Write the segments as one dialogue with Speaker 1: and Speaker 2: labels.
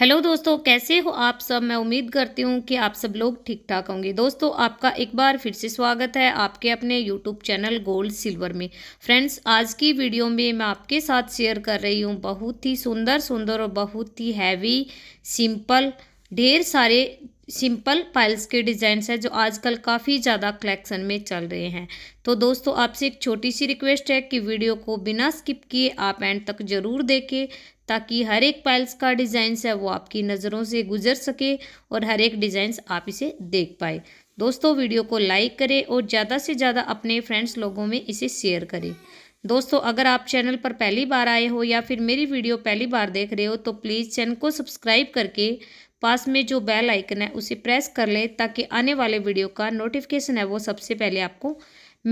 Speaker 1: hello दोस्तों कैसे हो आप सब मैं उम्मीद करती हूँ कि आप सब लोग ठीक ठाक होंगे दोस्तों आपका एक बार फिर से स्वागत है आपके अपने यूट्यूब चैनल गोल्ड सिल्वर में फ्रेंड्स आज की वीडियो में मैं आपके साथ शेयर कर रही हूँ बहुत ही सुंदर सुंदर और बहुत ही हैवी सिंपल ढेर सारे सिंपल पाइल्स के डिज़ाइंस हैं जो आजकल काफ़ी ज़्यादा कलेक्शन में चल रहे हैं तो दोस्तों आपसे एक छोटी सी रिक्वेस्ट है कि वीडियो को बिना स्किप किए आप एंड तक ज़रूर देखें ताकि हर एक पाइल्स का डिज़ाइंस है वो आपकी नज़रों से गुजर सके और हर एक डिज़ाइंस आप इसे देख पाए दोस्तों वीडियो को लाइक करें और ज़्यादा से ज़्यादा अपने फ्रेंड्स लोगों में इसे शेयर करें दोस्तों अगर आप चैनल पर पहली बार आए हो या फिर मेरी वीडियो पहली बार देख रहे हो तो प्लीज़ चैनल को सब्सक्राइब करके पास में जो बेल आइकन है उसे प्रेस कर लें ताकि आने वाले वीडियो का नोटिफिकेशन है वो सबसे पहले आपको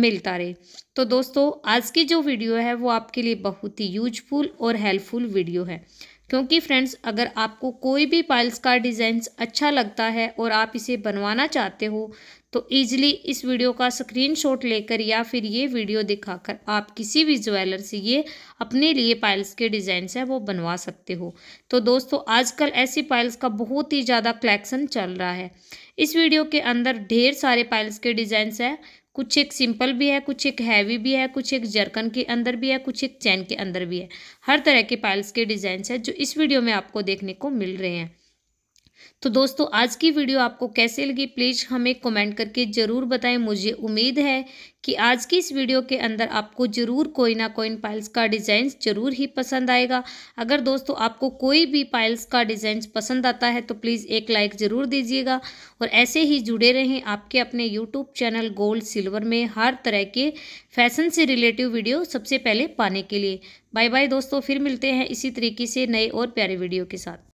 Speaker 1: मिलता रहे तो दोस्तों आज की जो वीडियो है वो आपके लिए बहुत ही यूजफुल और हेल्पफुल वीडियो है क्योंकि फ्रेंड्स अगर आपको कोई भी पाइल्स का डिज़ाइंस अच्छा लगता है और आप इसे बनवाना चाहते हो तो ईजिली इस वीडियो का स्क्रीनशॉट लेकर या फिर ये वीडियो दिखाकर आप किसी भी ज्वेलर से ये अपने लिए पाइल्स के डिज़ाइंस हैं वो बनवा सकते हो तो दोस्तों आजकल ऐसी पाइल्स का बहुत ही ज़्यादा कलेक्शन चल रहा है इस वीडियो के अंदर ढेर सारे पाइल्स के डिज़ाइंस हैं कुछ एक सिंपल भी है कुछ एक हैवी भी है कुछ एक जरकन के अंदर भी है कुछ एक चैन के अंदर भी है हर तरह के पायल्स के डिज़ाइंस है जो इस वीडियो में आपको देखने को मिल रहे हैं तो दोस्तों आज की वीडियो आपको कैसे लगी प्लीज़ हमें कमेंट करके ज़रूर बताएं मुझे उम्मीद है कि आज की इस वीडियो के अंदर आपको ज़रूर कोई ना कोई पाइल्स का डिज़ाइन ज़रूर ही पसंद आएगा अगर दोस्तों आपको कोई भी पाइल्स का डिज़ाइन पसंद आता है तो प्लीज़ एक लाइक ज़रूर दीजिएगा और ऐसे ही जुड़े रहें आपके अपने यूट्यूब चैनल गोल्ड सिल्वर में हर तरह के फैशन से रिलेटिव वीडियो सबसे पहले पाने के लिए बाय बाय दोस्तों फिर मिलते हैं इसी तरीके से नए और प्यारे वीडियो के साथ